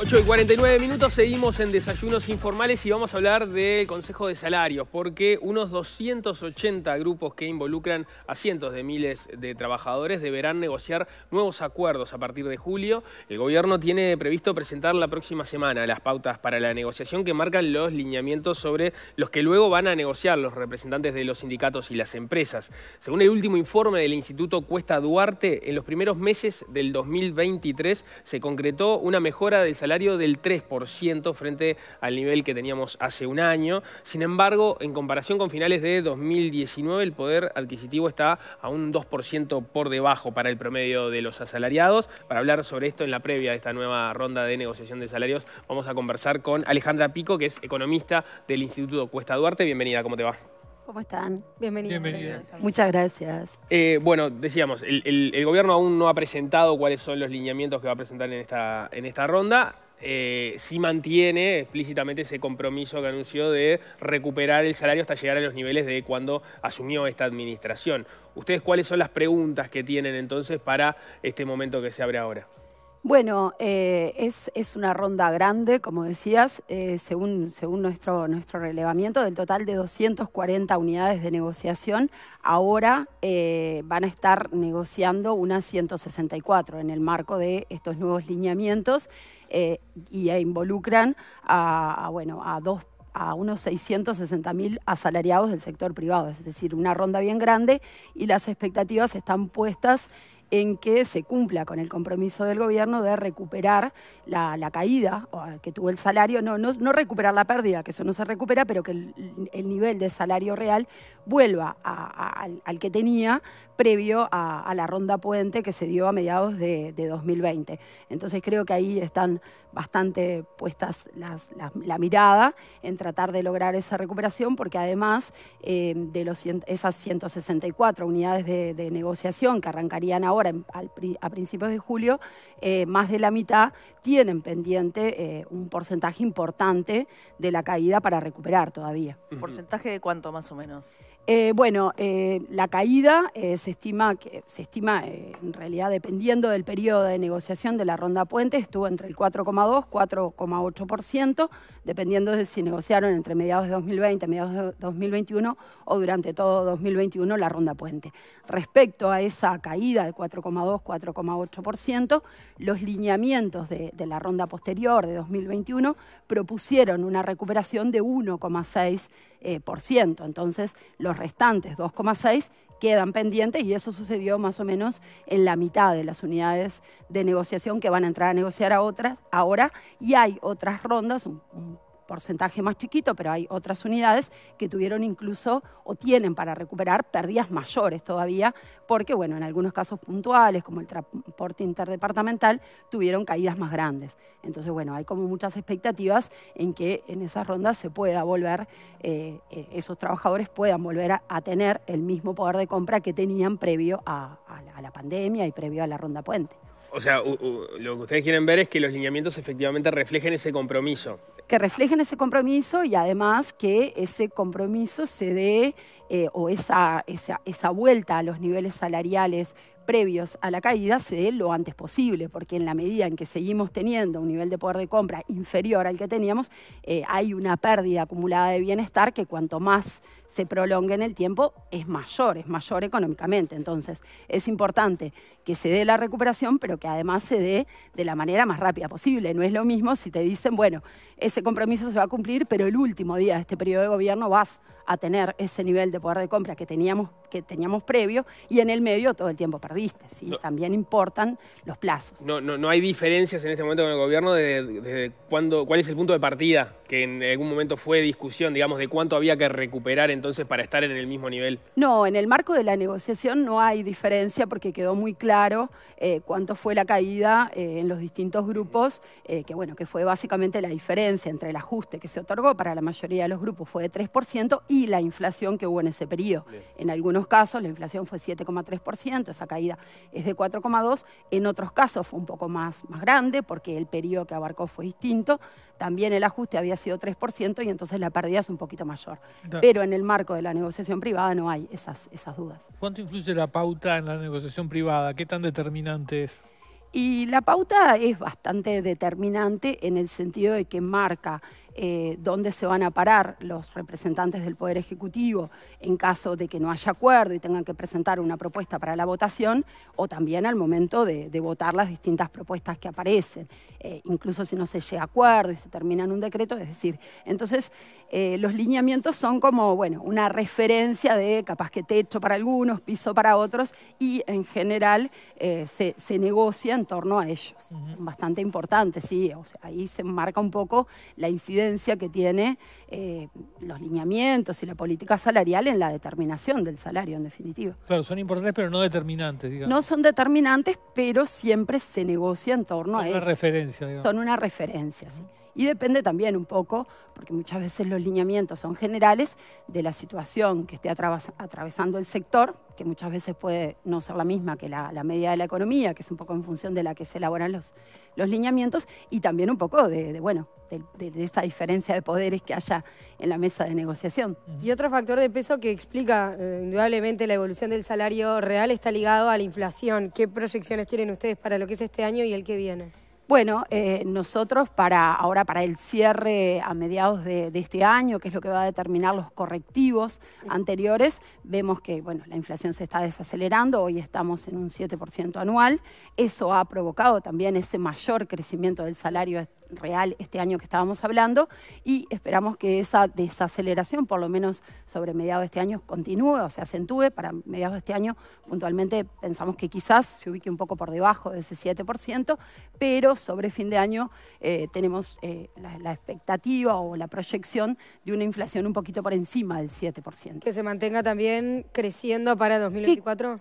8 y 49 minutos, seguimos en desayunos informales y vamos a hablar del Consejo de Salarios, porque unos 280 grupos que involucran a cientos de miles de trabajadores deberán negociar nuevos acuerdos a partir de julio. El gobierno tiene previsto presentar la próxima semana las pautas para la negociación que marcan los lineamientos sobre los que luego van a negociar los representantes de los sindicatos y las empresas. Según el último informe del Instituto Cuesta Duarte, en los primeros meses del 2023 se concretó una mejora del salario salario del 3% frente al nivel que teníamos hace un año. Sin embargo, en comparación con finales de 2019, el poder adquisitivo está a un 2% por debajo para el promedio de los asalariados. Para hablar sobre esto en la previa de esta nueva ronda de negociación de salarios, vamos a conversar con Alejandra Pico, que es economista del Instituto Cuesta Duarte. Bienvenida, ¿cómo te va? ¿Cómo están? Bienvenidos. Bienvenida. Muchas gracias. Eh, bueno, decíamos, el, gobierno aún no ha presentado cuáles son los lineamientos que va a presentar en esta, en esta ronda. Eh, sí mantiene explícitamente ese compromiso que anunció de recuperar el salario hasta llegar a los niveles de cuando asumió esta administración. ¿Ustedes cuáles son las preguntas que tienen entonces para este momento que se abre ahora? Bueno, eh, es, una ronda grande, como decías, eh, según, según nuestro, nuestro relevamiento, del total de 240 unidades de negociación, ahora eh, van a estar negociando unas 164 en el marco de estos nuevos lineamientos y involucran a, bueno, a dos a unos 660.000 mil asalariados del sector privado, es decir, una ronda bien grande y las expectativas están puestas en que se cumpla con el compromiso del gobierno de recuperar la, caída que tuvo el salario, no, no, recuperar la pérdida, que eso no se recupera, pero que el, nivel de salario real vuelva al, que tenía previo a, la ronda puente que se dio a mediados de, 2020. Entonces creo que ahí están bastante puestas la mirada en tratar de lograr esa recuperación, porque además eh, de los, esas 164 unidades de, de negociación que arrancarían ahora, ahora al, a principios de julio, eh, más de la mitad tienen pendiente eh, un porcentaje importante de la caída para recuperar todavía. ¿Porcentaje de cuánto más o menos? Eh, bueno, eh, la caída eh, se estima, que, se estima en realidad dependiendo del periodo de negociación de la ronda puente, estuvo entre el 4,2, 4,8%, dependiendo de si negociaron entre mediados de 2020, mediados de 2021 o durante todo 2021 la ronda puente. Respecto a esa caída de 4,2, 4,8%, los lineamientos de la ronda posterior de 2021 propusieron una recuperación de 1,6%. Eh, ciento. Entonces, los restantes 2,6 quedan pendientes y eso sucedió más o menos en la mitad de las unidades de negociación que van a entrar a negociar a otras ahora y hay otras rondas, porcentaje más chiquito, pero hay otras unidades que tuvieron incluso o tienen para recuperar pérdidas mayores todavía, porque bueno, en algunos casos puntuales, como el transporte interdepartamental, tuvieron caídas más grandes. Entonces, bueno, hay como muchas expectativas en que en esas rondas se pueda volver, eh, e-, esos trabajadores puedan volver a, tener el mismo poder de compra que tenían previo a la pandemia y previo a la ronda puente. O sea, lo que ustedes quieren ver es que los lineamientos efectivamente reflejen ese compromiso. Que reflejen ese compromiso y además que ese compromiso se dé eh, o esa, esa, esa vuelta a los niveles salariales previos a la caída se dé lo antes posible, porque en la medida en que seguimos teniendo un nivel de poder de compra inferior al que teníamos, eh, hay una pérdida acumulada de bienestar que cuanto más se prolongue en el tiempo es mayor, es mayor económicamente. Entonces, es importante que se dé la recuperación, pero que además se dé de la manera más rápida posible. No es lo mismo si te dicen, bueno, ese compromiso se va a cumplir, pero el último día de este periodo de gobierno vas a tener ese nivel de poder de compra que teníamos, que teníamos previo y en el medio todo el tiempo perdiste. También importan los plazos. No, no, no hay diferencias en este momento con el gobierno de, cuál es el punto de partida, que en algún momento fue discusión, digamos, de cuánto había que recuperar entonces para estar en el mismo nivel. No, en el marco de la negociación no hay diferencia porque quedó muy claro eh, cuánto fue la caída eh, en los distintos grupos, eh, que bueno, que fue básicamente la diferencia entre el ajuste que se otorgó para la mayoría de los grupos fue de 3% y la inflación que hubo en ese periodo. En algunos casos la inflación fue 7,3%, esa caída es de 4,2%, en otros casos fue un poco más, más grande porque el periodo que abarcó fue distinto, también el ajuste había sido 3% y entonces la pérdida es un poquito mayor. Pero en el marco de la negociación privada no hay esas, esas dudas. ¿Cuánto influye la pauta en la negociación privada? ¿Qué tan determinante es? Y la pauta es bastante determinante en el sentido de que marca eh, dónde se van a parar los representantes del Poder Ejecutivo en caso de que no haya acuerdo y tengan que presentar una propuesta para la votación, o también al momento de, votar las distintas propuestas que aparecen, eh, incluso si no se llega a acuerdo y se termina en un decreto, es decir, entonces eh, los lineamientos son como, bueno, una referencia de capaz que techo para algunos, piso para otros, y en general se, negocia en torno a ellos. Son bastante importantes, sí, ahí se marca un poco la incidencia que tiene eh, los lineamientos y la política salarial en la determinación del salario, en definitiva. Claro, son importantes, pero no determinantes, digamos. No son determinantes, pero siempre se negocia en torno a eso. Son una referencia, digamos. Son una referencia, sí. Y depende también un poco, porque muchas veces los lineamientos son generales, de la situación que esté atravesando el sector, que muchas veces puede no ser la misma que la, medida media de la economía, que es un poco en función de la que se elaboran los, lineamientos, y también un poco de, bueno, de, esta diferencia de poderes que haya en la mesa de negociación. Y otro factor de peso que explica eh, indudablemente la evolución del salario real está ligado a la inflación. ¿Qué proyecciones tienen ustedes para lo que es este año y el que viene? Bueno, eh, nosotros para ahora para el cierre a mediados de, de, este año, que es lo que va a determinar los correctivos anteriores, vemos que bueno, la inflación se está desacelerando, hoy estamos en un 7% anual. Eso ha provocado también ese mayor crecimiento del salario real este año que estábamos hablando y esperamos que esa desaceleración, por lo menos sobre mediados de este año, continúe o se acentúe. Para mediados de este año, puntualmente pensamos que quizás se ubique un poco por debajo de ese 7%, pero sobre fin de año eh, tenemos eh, la, expectativa o la proyección de una inflación un poquito por encima del 7%. Que se mantenga también creciendo para 2024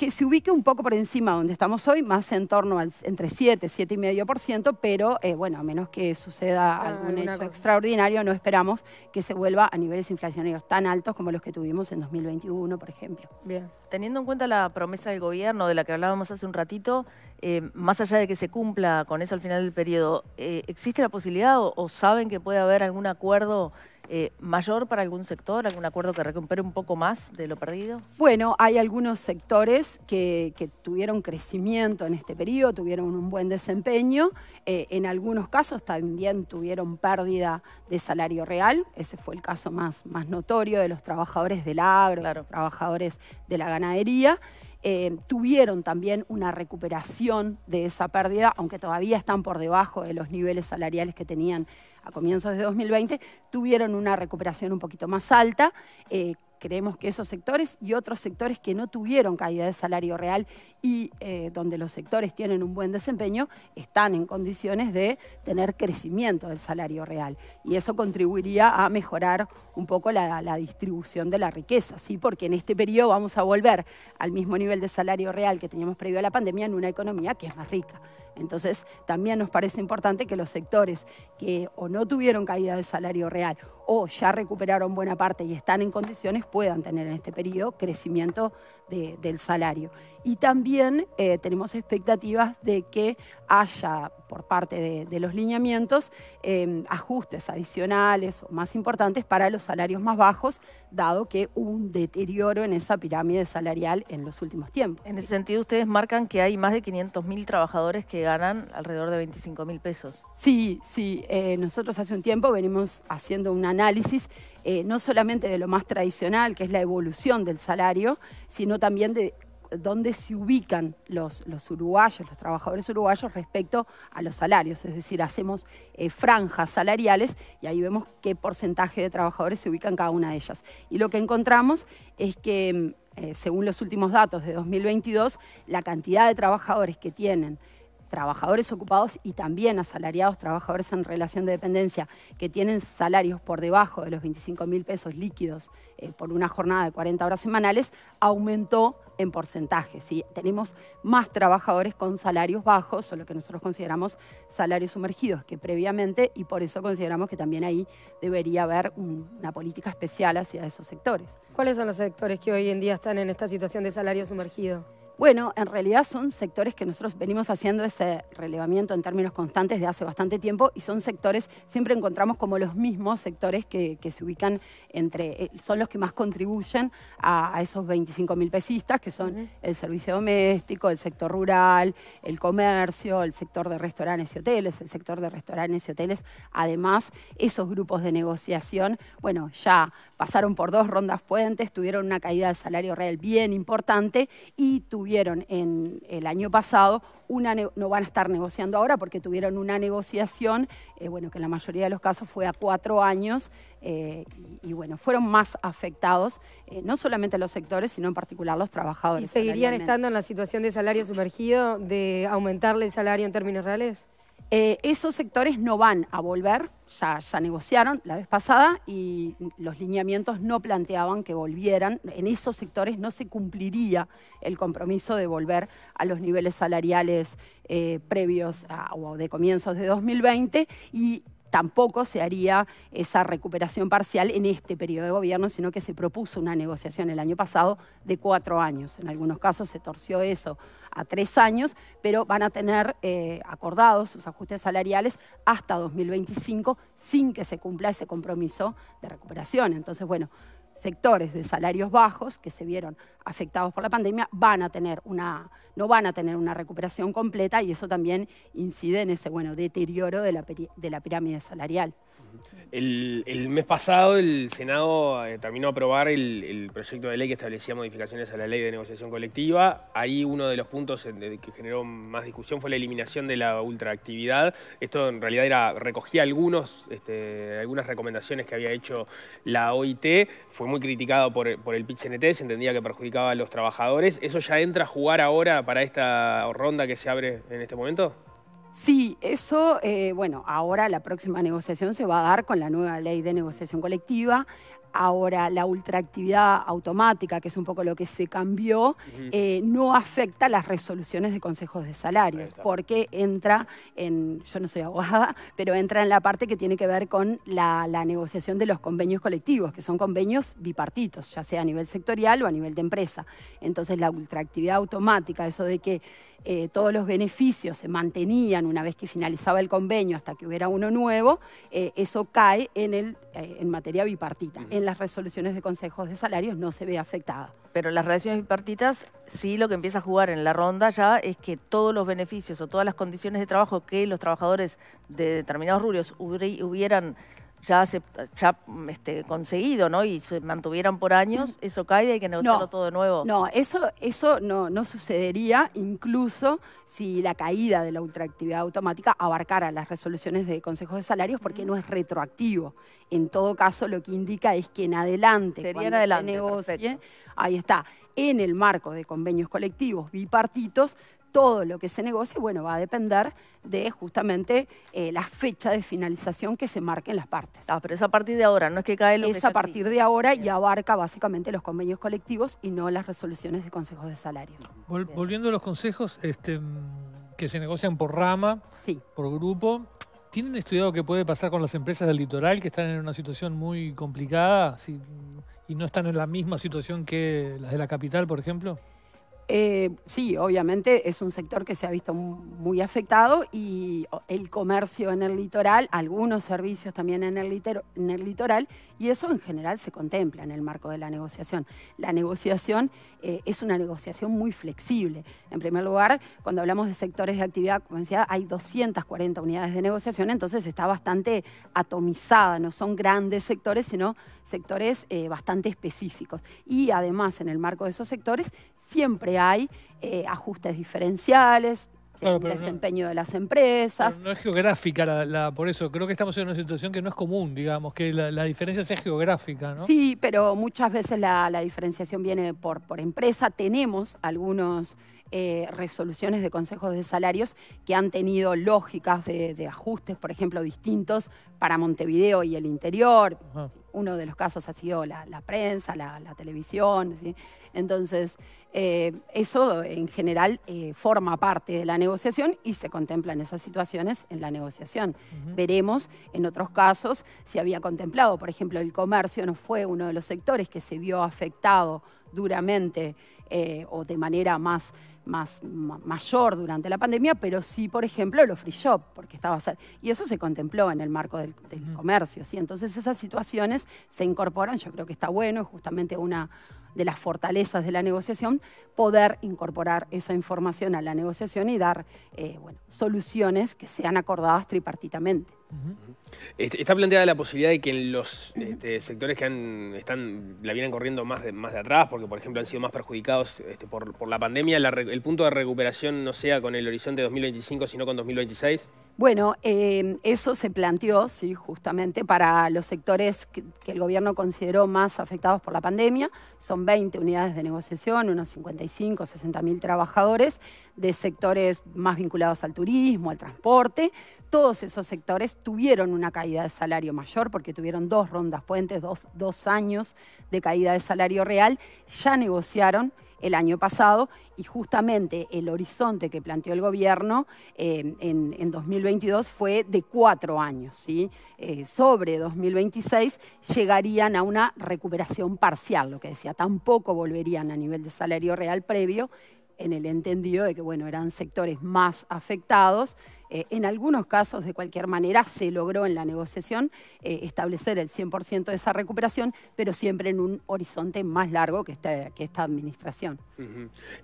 que se ubique un poco por encima de donde estamos hoy, más en torno al entre 7, 7,5%, pero eh, bueno, a menos que suceda ah, algún hecho extraordinario, no esperamos que se vuelva a niveles inflacionarios tan altos como los que tuvimos en 2021, por ejemplo. Bien, teniendo en cuenta la promesa del gobierno de la que hablábamos hace un ratito, eh, más allá de que se cumpla con eso al final del periodo, eh, ¿existe la posibilidad o, saben que puede haber algún acuerdo eh, mayor para algún sector, algún acuerdo que recupere un poco más de lo perdido? Bueno, hay algunos sectores que, tuvieron crecimiento en este periodo, tuvieron un buen desempeño, en algunos casos también tuvieron pérdida de salario real, ese fue el caso más, más notorio de los trabajadores del agro, los trabajadores de la ganadería. Eh, tuvieron también una recuperación de esa pérdida, aunque todavía están por debajo de los niveles salariales que tenían a comienzos de 2020, tuvieron una recuperación un poquito más alta. Eh, Creemos que esos sectores y otros sectores que no tuvieron caída de salario real y eh, donde los sectores tienen un buen desempeño están en condiciones de tener crecimiento del salario real. Y eso contribuiría a mejorar un poco la, distribución de la riqueza, ¿sí? porque en este periodo vamos a volver al mismo nivel de salario real que teníamos previo a la pandemia en una economía que es más rica. Entonces, también nos parece importante que los sectores que o no tuvieron caída de salario real o ya recuperaron buena parte y están en condiciones puedan tener en este periodo crecimiento del salario. Y también eh, tenemos expectativas de que haya por parte de, los lineamientos em, ajustes adicionales o más importantes para los salarios más bajos, dado que hubo un deterioro en esa pirámide salarial en los últimos tiempos. En ese sentido, ustedes marcan que hay más de 500.000 trabajadores que ganan alrededor de 25.000 pesos. Sí, sí. Eh, nosotros hace un tiempo venimos haciendo un análisis análisis eh, no solamente de lo más tradicional, que es la evolución del salario, sino también de dónde se ubican los, los, uruguayos, los trabajadores uruguayos respecto a los salarios. Es decir, hacemos eh, franjas salariales y ahí vemos qué porcentaje de trabajadores se ubican cada una de ellas. Y lo que encontramos es que, mm, eh, según los últimos datos de 2022, la cantidad de trabajadores que tienen trabajadores ocupados y también asalariados, trabajadores en relación de dependencia, que tienen salarios por debajo de los 25 mil pesos líquidos eh, por una jornada de 40 horas semanales, aumentó en porcentaje. Tenemos más trabajadores con salarios bajos, o lo que nosotros consideramos salarios sumergidos, que previamente, y por eso consideramos que también ahí debería haber una política especial hacia esos sectores. ¿Cuáles son los sectores que hoy en día están en esta situación de salario sumergido? Bueno, en realidad son sectores que nosotros venimos haciendo ese relevamiento en términos constantes de hace bastante tiempo y son sectores, siempre encontramos como los mismos sectores que, se ubican entre, eh, son los que más contribuyen a, esos 25 mil pesistas, que son el servicio doméstico, el sector rural, el comercio, el sector de restaurantes y hoteles, el sector de restaurantes y hoteles. Además, esos grupos de negociación, bueno, ya pasaron por dos rondas puentes, tuvieron una caída de salario real bien importante y tuvieron tuvieron en el año pasado, no van a estar negociando ahora porque tuvieron una negociación, eh, bueno, que en la mayoría de los casos fue a cuatro años eh, y, bueno, fueron más afectados, eh, no solamente los sectores, sino en particular los trabajadores. ¿Y seguirían estando en la situación de salario sumergido, de aumentarle el salario en términos reales? Eh, esos sectores no van a volver, ya, negociaron la vez pasada y los lineamientos no planteaban que volvieran. En esos sectores no se cumpliría el compromiso de volver a los niveles salariales eh, previos o de comienzos de 2020 y tampoco se haría esa recuperación parcial en este periodo de gobierno, sino que se propuso una negociación el año pasado de cuatro años. En algunos casos se torció eso a tres años, pero van a tener eh, acordados sus ajustes salariales hasta 2025 sin que se cumpla ese compromiso de recuperación. Entonces, bueno, sectores de salarios bajos que se vieron afectados por la pandemia van a tener una, no van a tener una recuperación completa y eso también incide en ese bueno, deterioro de la, pirámide salarial. El, mes pasado el Senado eh, terminó de aprobar el, proyecto de ley que establecía modificaciones a la ley de negociación colectiva. Ahí uno de los puntos que generó más discusión fue la eliminación de la ultraactividad. Esto en realidad era recogía algunos, este, algunas recomendaciones que había hecho la OIT. Fue muy criticado por, por el pit se entendía que perjudicaba a los trabajadores. ¿Eso ya entra a jugar ahora para esta ronda que se abre en este momento? Sí, eso, eh, bueno, ahora la próxima negociación se va a dar con la nueva ley de negociación colectiva. Ahora, la ultraactividad automática, que es un poco lo que se cambió, eh, no afecta las resoluciones de consejos de salarios, porque entra en, yo no soy abogada, pero entra en la parte que tiene que ver con la, la negociación de los convenios colectivos, que son convenios bipartitos, ya sea a nivel sectorial o a nivel de empresa. Entonces, la ultraactividad automática, eso de que eh, todos los beneficios se mantenían una vez que finalizaba el convenio hasta que hubiera uno nuevo, eh, eso cae en, el, eh, en materia bipartita. En las resoluciones de consejos de salarios no se ve afectada. Pero las relaciones bipartitas, sí lo que empieza a jugar en la ronda ya es que todos los beneficios o todas las condiciones de trabajo que los trabajadores de determinados rubros hubieran ya, ya este, conseguido, ¿no? Y se mantuvieran por años, mm. eso cae y hay que negociarlo todo de nuevo. No, eso, no, sucedería incluso si la caída de la ultraactividad automática abarcara las resoluciones de consejos de salarios porque mm. no es retroactivo. En todo caso, lo que indica es que en adelante, Sería adelante, se negocie, ahí está, en el marco de convenios colectivos bipartitos, todo lo que se negocie, bueno, va a depender de justamente eh, la fecha de finalización que se marquen las partes. Ah, pero es a partir de ahora, no es que cae lo es Es a partir de ahora y abarca básicamente los convenios colectivos y no las resoluciones de consejos de salario. volviendo a los consejos este, mm, que se negocian por rama, por grupo, ¿tienen estudiado qué puede pasar con las empresas del litoral que están en una situación muy complicada y no están en la misma situación que las de la capital, por ejemplo? Eh, sí, obviamente es un sector que se ha visto muy afectado y el comercio en el litoral, algunos servicios también en el, litoral, y eso en general se contempla en el marco de la negociación. La negociación eh, es una negociación muy flexible. En primer lugar, cuando hablamos de sectores de actividad, como decía, hay 240 unidades de negociación, entonces está bastante atomizada, no son grandes sectores, sino sectores eh, bastante específicos. Y además, en el marco de esos sectores, siempre hay eh, ajustes diferenciales, el desempeño de las empresas. no es geográfica, por eso creo que estamos en una situación que no es común, digamos, que la, diferencia sea geográfica, ¿no? Sí, pero muchas veces la, diferenciación viene por, por empresa. Tenemos algunos eh, resoluciones de consejos de salarios que han tenido lógicas de, de ajustes, por ejemplo, distintos para Montevideo y el interior uno de los casos ha sido la, prensa, la, televisión. Entonces, eh, eso en general eh, forma parte de la negociación y se contemplan esas situaciones en la negociación. Veremos en otros casos si había contemplado, por ejemplo, el comercio no fue uno de los sectores que se vio afectado duramente eh, o de manera más más mayor durante la pandemia, pero sí, por ejemplo, lo free shop, porque estaba y eso se contempló en el marco del, comercio, sí. Entonces esas situaciones se incorporan, yo creo que está bueno, es justamente una de las fortalezas de la negociación, poder incorporar esa información a la negociación y dar eh, soluciones que sean acordadas tripartitamente. Este, está planteada la posibilidad de que en los este, sectores que están, la vienen corriendo más de, más de atrás, porque por ejemplo han sido más perjudicados este, por, la pandemia, el punto de recuperación no sea con el horizonte 2025, sino con 2026. Bueno, em, eso se planteó, sí, justamente para los sectores que, el gobierno consideró más afectados por la pandemia. Son 20 unidades de negociación, unos 55, 60 mil trabajadores de sectores más vinculados al turismo, al transporte. Todos esos sectores tuvieron una caída de salario mayor porque tuvieron dos rondas puentes, dos, dos años de caída de salario real. Ya negociaron el año pasado y justamente el horizonte que planteó el gobierno eh, en, 2022 fue de cuatro años. ¿sí? Eh, sobre 2026 llegarían a una recuperación parcial, lo que decía, tampoco volverían a nivel de salario real previo en el entendido de que bueno, eran sectores más afectados. Eh, en algunos casos, de cualquier manera, se logró en la negociación eh, establecer el 100% de esa recuperación, pero siempre en un horizonte más largo que esta, que esta administración.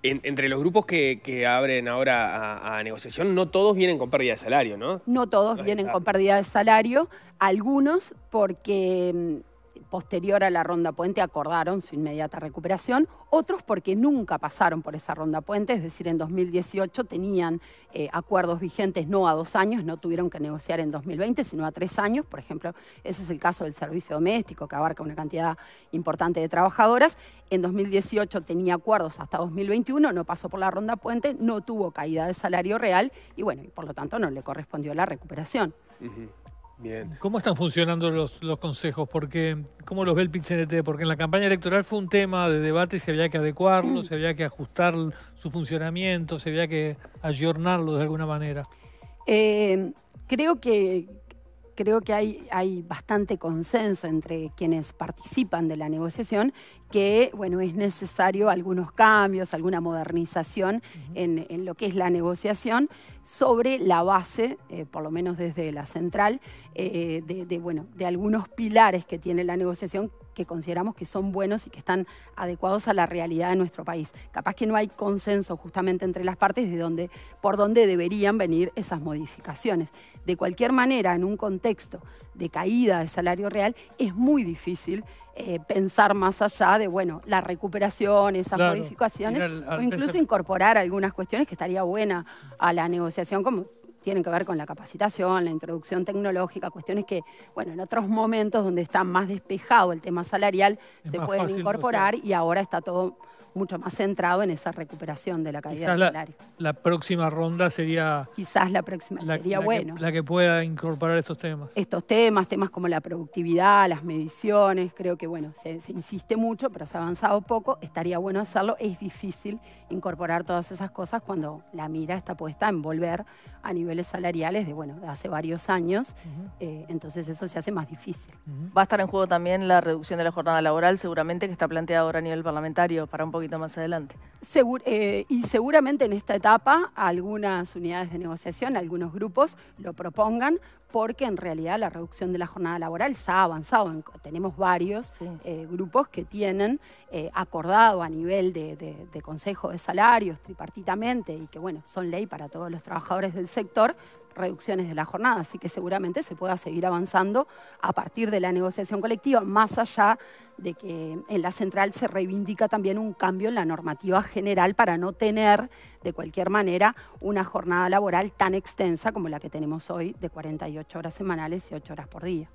entre los grupos que, abren ahora a, a, negociación, no todos vienen con pérdida de salario, ¿no? No todos vienen con pérdida de salario, algunos porque mm, posterior a la ronda puente acordaron su inmediata recuperación, otros porque nunca pasaron por esa ronda puente, es decir, en 2018 tenían eh, acuerdos vigentes no a dos años, no tuvieron que negociar en 2020, sino a tres años, por ejemplo, ese es el caso del servicio doméstico que abarca una cantidad importante de trabajadoras, en 2018 tenía acuerdos hasta 2021, no pasó por la ronda puente, no tuvo caída de salario real y bueno, y por lo tanto no le correspondió la recuperación. Bien. ¿Cómo están funcionando los, consejos? Porque, ¿Cómo los ve el pit Porque en la campaña electoral fue un tema de debate si había que adecuarlo, si había que ajustar su funcionamiento, si había que ayornarlo de alguna manera. Eh, creo que, creo que hay, hay bastante consenso entre quienes participan de la negociación que, bueno, es necesario algunos cambios, alguna modernización en, lo que es la negociación sobre la base, eh, por lo menos desde la central, eh, bueno, de algunos pilares que tiene la negociación que consideramos que son buenos y que están adecuados a la realidad de nuestro país. Capaz que no hay consenso justamente entre las partes de dónde, por dónde deberían venir esas modificaciones. De cualquier manera, en un contexto de caída de salario real, es muy difícil eh, pensar más allá de, bueno, la recuperación, esas modificaciones, o incluso incorporar algunas cuestiones que estaría buena a la negociación, como tienen que ver con la capacitación, la introducción tecnológica, cuestiones que, bueno, en otros momentos donde está más despejado el tema salarial, se pueden incorporar y ahora está todo mucho más centrado en esa recuperación de la calidad del salario la próxima ronda sería... Quizás la próxima, sería bueno. la que pueda incorporar estos temas. Estos temas, temas como la productividad, las mediciones, creo que bueno, se, insiste mucho, pero se ha avanzado poco, estaría bueno hacerlo, es difícil incorporar todas esas cosas cuando la mira está puesta en volver a niveles salariales de, bueno, de hace varios años, eh, entonces eso se hace más difícil. Va a estar en juego también la reducción de la jornada laboral, seguramente que está planteada ahora a nivel parlamentario, para un poquito más adelante. Eh, y seguramente en esta etapa etapa algunas unidades de negociación, algunos grupos lo propongan porque en realidad la reducción de la jornada laboral se ha avanzado. Tenemos varios eh, grupos que tienen eh, acordado a nivel de, de, Consejo de Salarios tripartitamente y que, bueno, son ley para todos los trabajadores del sector, reducciones de la jornada, así que seguramente se pueda seguir avanzando a partir de la negociación colectiva, más allá de que en la central se reivindica también un cambio en la normativa general para no tener de cualquier manera una jornada laboral tan extensa como la que tenemos hoy de 48 horas semanales y 8 horas por día.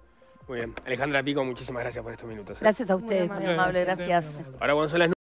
Muy bien. Alejandra Pico, muchísimas gracias por estos minutos. ¿eh? Gracias a ustedes. Muy amable, gracias. Ahora,